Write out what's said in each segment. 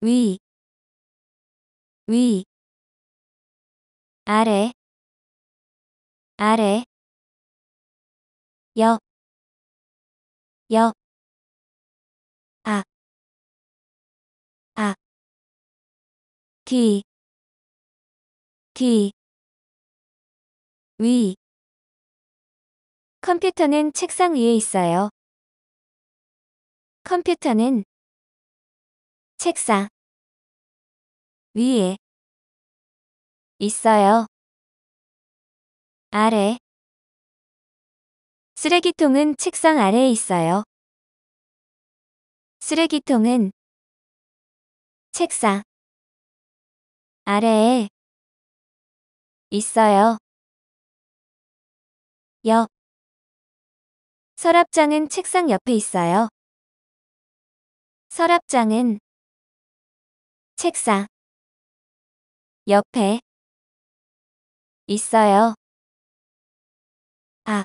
위, 위, 아래, 아래, 옆, 옆, 앞, 앞, 뒤, 뒤, 위. 컴퓨터는 책상 위에 있어요. 컴퓨터는 책상 위에 있어요. 아래 쓰레기통은 책상 아래에 있어요. 쓰레기통은 책상 아래에 있어요. 옆 서랍장은 책상 옆에 있어요. 서랍장은 책상 옆에 있어요. 아.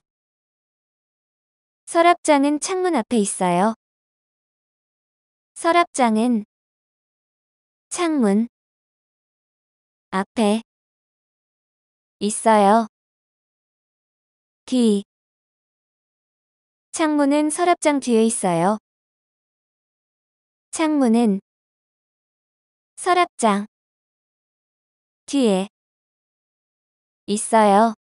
서랍장은 창문 앞에 있어요. 서랍장은 창문 앞에 있어요. 뒤 창문은 서랍장 뒤에 있어요. 창문은 서랍장 뒤에 있어요.